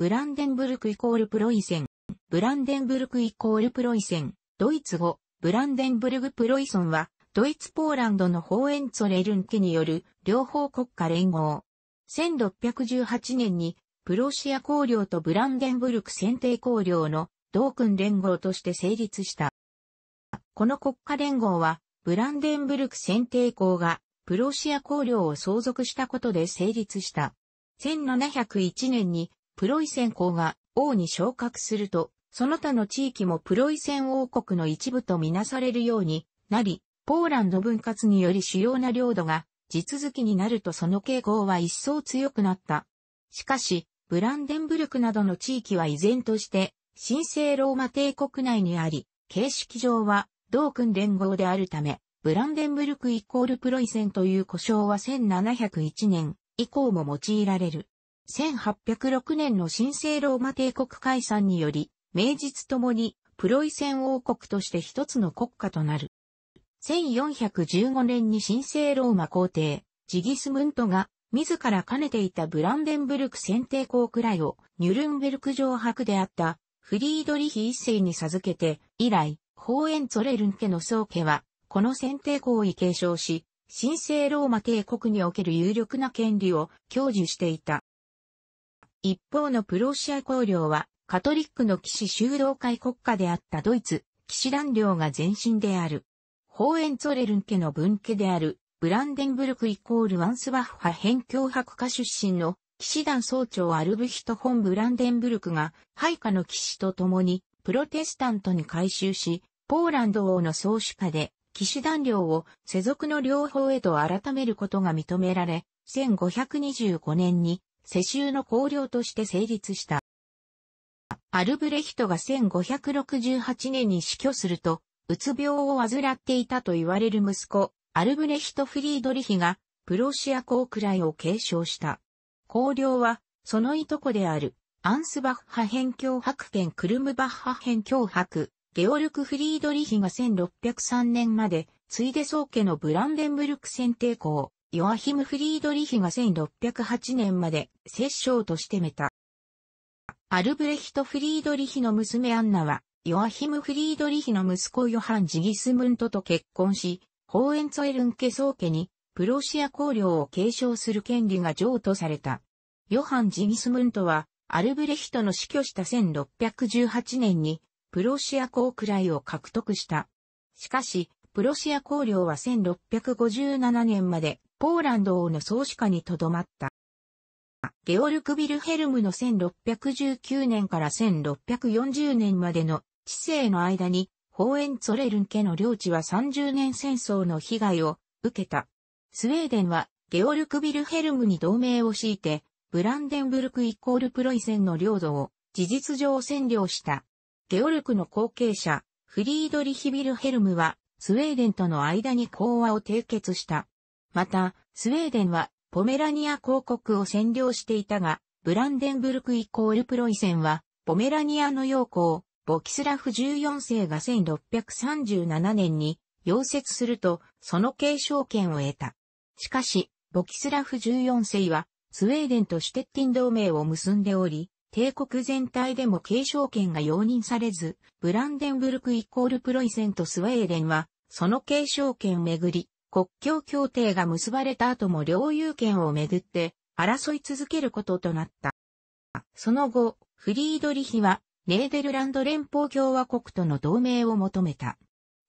ブランデンブルクイコールプロイセン。ブランデンブルクイコールプロイセン。ドイツ語、ブランデンブルグプロイソンは、ドイツポーランドのホーエンツォレルン家による両方国家連合。1618年に、プロシア公領とブランデンブルク選定公領の同君連合として成立した。この国家連合は、ブランデンブルク選定公が、プロシア公領を相続したことで成立した。1701年にプロイセン公が王に昇格すると、その他の地域もプロイセン王国の一部とみなされるようになり、ポーランド分割により主要な領土が地続きになるとその傾向は一層強くなった。しかし、ブランデンブルクなどの地域は依然として神聖ローマ帝国内にあり、形式上は同君連合であるため、ブランデンブルクイコールプロイセンという呼称は1701年以降も用いられる。1806年の神聖ローマ帝国解散により、名実ともにプロイセン王国として一つの国家となる。1415年に神聖ローマ皇帝、ジギスムントが、自ら兼ねていたブランデンブルク選定校くらいをニュルンベルク城泊であったフリードリヒ一世に授けて、以来、ホーエンツォレルン家の宗家は、この選定校を継承し、神聖ローマ帝国における有力な権利を享受していた。一方のプローシア公領は、カトリックの騎士修道会国家であったドイツ、騎士団領が前身である。ホーエンツォレルン家の分家である、ブランデンブルクイコールワンスバッハ辺境博家出身の騎士団総長アルブヒト・ホン・ブランデンブルクが配下の騎士と共にプロテスタントに改修し、ポーランド王の総主下で騎士団領を世俗の両方へと改めることが認められ、1525年に世襲の公領として成立した。アルブレヒトが1568年に死去すると、うつ病を患っていたと言われる息子、アルブレヒト・フリードリヒが、プロシア公くを継承した。公領は、そのいとこである、アンスバッハ辺境博兼クルムバッハ辺境博、ゲオルク・フリードリヒが1603年まで、ついで宗家のブランデンブルク選定校、ヨアヒム・フリードリヒが1608年まで摂政としてめた。アルブレヒト・フリードリヒの娘アンナは、ヨアヒム・フリードリヒの息子ヨハン・ジギスムントと結婚し、ホーエンツォエルン家宗家に、プロシア公領を継承する権利が譲渡された。ヨハン・ジギスムントは、アルブレヒトの死去した1618年に、プロシア公位を獲得した。しかし、プロシア公領は1657年までポーランド王の総主下にとどまった。ゲオルク・ビルヘルムの1619年から1640年までの治世の間に、ホーエンツォレルン家の領地は30年戦争の被害を受けた。スウェーデンはゲオルク・ビルヘルムに同盟を敷いて、ブランデンブルクイコールプロイセンの領土を事実上占領した。ゲオルクの後継者、フリードリヒ・ビルヘルムは、スウェーデンとの間に講和を締結した。また、スウェーデンはポメラニア公国を占領していたが、ブランデンブルクイコールプロイセンは、ポメラニアの要項、ボキスラフ14世が1637年に溶接すると、その継承権を得た。しかし、ボキスラフ14世は、スウェーデンとシュテッティン同盟を結んでおり、帝国全体でも継承権が容認されず、ブランデンブルクイコールプロイセンとスウェーデンは、その継承権をめぐり、国境協定が結ばれた後も領有権をめぐって争い続けることとなった。その後、フリードリヒはネーデルランド連邦共和国との同盟を求めた。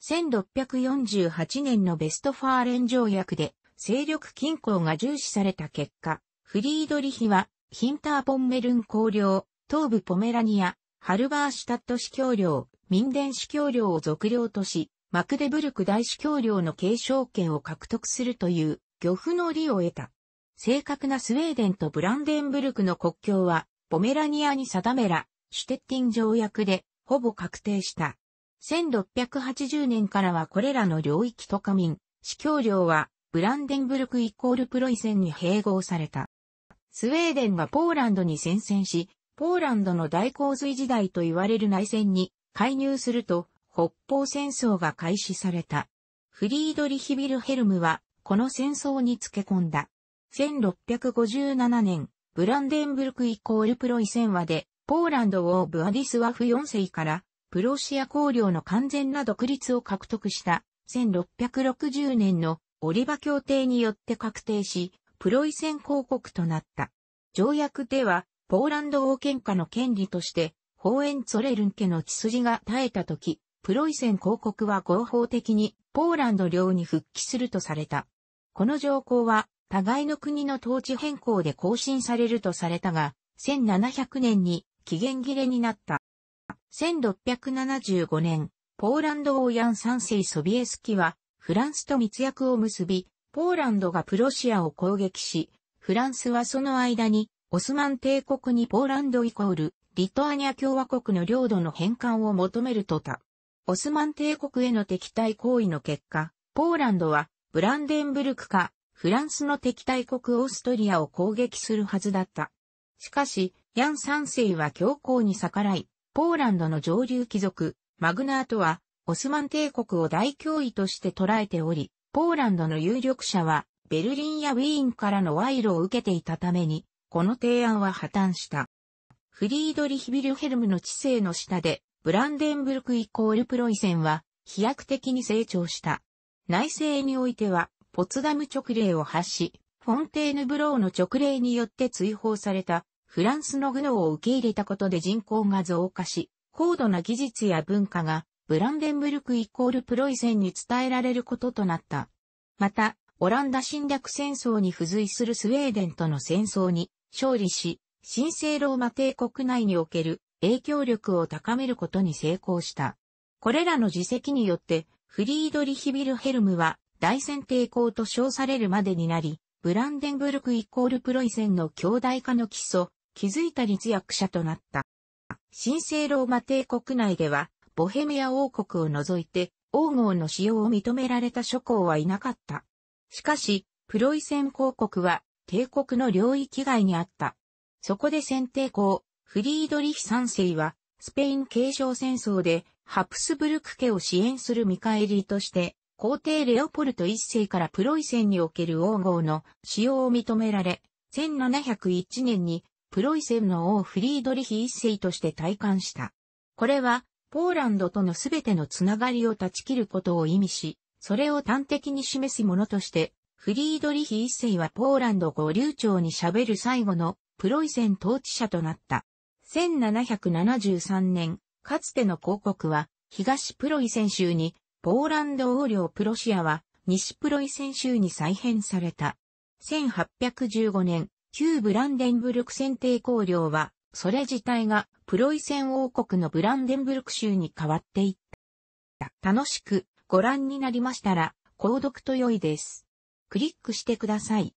1648年のベストファーレン条約で勢力均衡が重視された結果、フリードリヒはヒンターポンメルン公領、東部ポメラニア、ハルバーシュタット市教領、民伝市教領を属領とし、マクデブルク大主教領の継承権を獲得するという漁夫の利を得た。正確なスウェーデンとブランデンブルクの国境は、ポメラニアに定めら、シュテッティン条約で、ほぼ確定した。1680年からはこれらの領域と下民、司教領は、ブランデンブルクイコールプロイセンに併合された。スウェーデンがポーランドに宣戦し、ポーランドの大洪水時代と言われる内戦に介入すると、北方戦争が開始された。フリードリヒ・ビルヘルムは、この戦争につけ込んだ。1657年、ブランデンブルクイコールプロイセンワで、ポーランドをブアディスワフ4世から、プロシア公領の完全な独立を獲得した、1660年のオリバ協定によって確定し、プロイセン公国となった。条約では、ポーランド王権下の権利として、ホーエンツォレルン家の血筋が絶えた時、プロイセン公国は合法的にポーランド領に復帰するとされた。この条項は、互いの国の統治変更で更新されるとされたが、1700年に期限切れになった。1675年、ポーランド王ヤン三世ソビエスキは、フランスと密約を結び、ポーランドがプロシアを攻撃し、フランスはその間に、オスマン帝国にポーランドイコール、リトアニア共和国の領土の返還を求めるとた。オスマン帝国への敵対行為の結果、ポーランドはブランデンブルクかフランスの敵対国オーストリアを攻撃するはずだった。しかし、ヤン三世は強硬に逆らい、ポーランドの上流貴族、マグナートは、オスマン帝国を大脅威として捉えており、ポーランドの有力者は、ベルリンやウィーンからの賄賂を受けていたために、この提案は破綻した。フリードリヒ・ビルヘルムの知性の下で、ブランデンブルクイコールプロイセンは飛躍的に成長した。内政においては、ポツダム直令を発し、フォンテーヌブローの直令によって追放されたフランスのグノーを受け入れたことで人口が増加し、高度な技術や文化がブランデンブルクイコールプロイセンに伝えられることとなった。また、オランダ侵略戦争に付随するスウェーデンとの戦争に勝利し、神聖ローマ帝国内における影響力を高めることに成功した。これらの自責によって、フリードリヒ・ビルヘルムは大戦帝抗と称されるまでになり、ブランデンブルクイコールプロイセンの兄弟化の基礎、築いた立役者となった。神聖ローマ帝国内では、ボヘミア王国を除いて、王号の使用を認められた諸侯はいなかった。しかし、プロイセン公国は帝国の領域外にあった。そこで先帝公、フリードリヒ三世は、スペイン継承戦争で、ハプスブルク家を支援する見返りとして、皇帝レオポルト一世からプロイセンにおける王号の使用を認められ、1701年にプロイセンの王フリードリヒ一世として退官した。これは、ポーランドとのすべてのつながりを断ち切ることを意味し、それを端的に示すものとして、フリードリヒ一世はポーランド語流暢に喋る最後のプロイセン統治者となった。1773年、かつての広告は、東プロイセン州に、ポーランド王領プロシアは、西プロイセン州に再編された。1815年、旧ブランデンブルク選定公領は、それ自体がプロイセン王国のブランデンブルク州に変わっていった。楽しくご覧になりましたら、購読と良いです。クリックしてください。